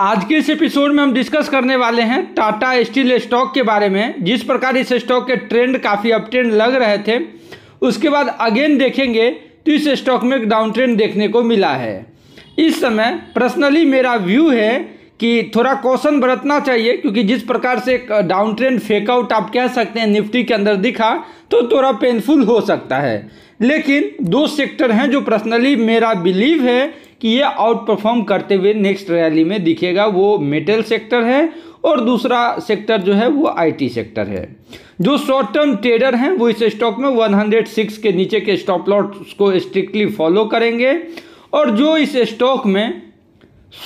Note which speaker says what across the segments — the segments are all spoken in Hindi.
Speaker 1: आज के इस एपिसोड में हम डिस्कस करने वाले हैं टाटा स्टील स्टॉक के बारे में जिस प्रकार इस स्टॉक के ट्रेंड काफ़ी अप ट्रेंड लग रहे थे उसके बाद अगेन देखेंगे तो इस स्टॉक में एक डाउन ट्रेंड देखने को मिला है इस समय पर्सनली मेरा व्यू है कि थोड़ा कौशन बरतना चाहिए क्योंकि जिस प्रकार से एक डाउन ट्रेंड फेकआउट आप कह सकते हैं निफ्टी के अंदर दिखा तो थोड़ा पेनफुल हो सकता है लेकिन दो सेक्टर हैं जो पर्सनली मेरा बिलीव है कि ये आउट परफॉर्म करते हुए नेक्स्ट रैली में दिखेगा वो मेटल सेक्टर है और दूसरा सेक्टर जो है वो आईटी सेक्टर है जो शॉर्ट टर्म ट्रेडर हैं वो इस स्टॉक में 106 के नीचे के स्टॉप लॉट्स को स्ट्रिक्टली फॉलो करेंगे और जो इस स्टॉक में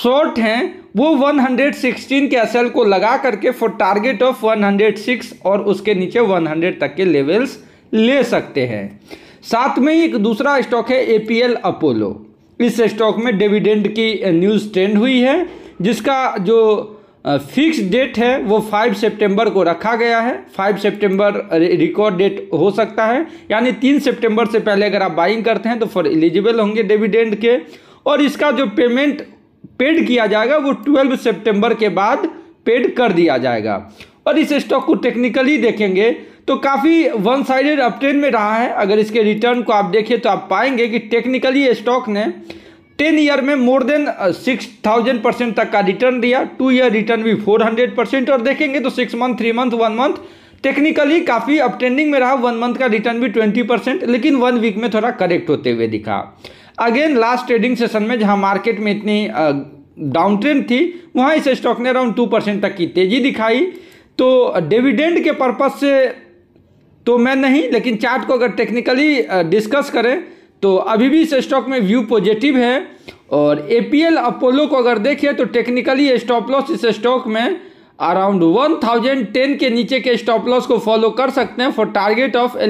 Speaker 1: शॉर्ट हैं वो 116 के असल को लगा करके फॉर टारगेट ऑफ 106 और उसके नीचे 100 तक के लेवल्स ले सकते हैं साथ में एक दूसरा स्टॉक है ए अपोलो इस स्टॉक में डिविडेंड की न्यूज़ ट्रेंड हुई है जिसका जो फिक्स डेट है वो 5 सितंबर को रखा गया है 5 सितंबर रिकॉर्ड डेट हो सकता है यानी 3 सितंबर से पहले अगर आप बाइंग करते हैं तो फॉर एलिजिबल होंगे डिविडेंड के और इसका जो पेमेंट पेड किया जाएगा वो 12 सितंबर के बाद पेड कर दिया जाएगा और इस स्टॉक को टेक्निकली देखेंगे तो काफ़ी वन साइडेड अपट्रेंड में रहा है अगर इसके रिटर्न को आप देखिए तो आप पाएंगे कि टेक्निकली स्टॉक ने टेन ईयर में more than six thousand percent तक का रिटर्न दिया टू ईयर रिटर्न भी फोर हंड्रेड परसेंट और देखेंगे तो six month three month one month technically काफ़ी अपट्रेंडिंग में रहा वन मंथ का रिटर्न भी ट्वेंटी परसेंट लेकिन वन वीक में थोड़ा करेक्ट होते हुए दिखा अगेन लास्ट ट्रेडिंग सेशन में जहाँ मार्केट में इतनी डाउन uh, ट्रेंड थी वहाँ इस स्टॉक ने अराउंड टू परसेंट तक की तेजी दिखाई तो डिविडेंड के पर्पज से तो मैं नहीं लेकिन चार्ट को अगर टेक्निकली डिस्कस करें तो अभी भी इस स्टॉक में व्यू पॉजिटिव है और ए अपोलो को अगर देखें तो टेक्निकली स्टॉप लॉस इस स्टॉक में अराउंड वन थाउजेंड टेन के नीचे के स्टॉप लॉस को फॉलो कर सकते हैं फॉर टारगेट ऑफ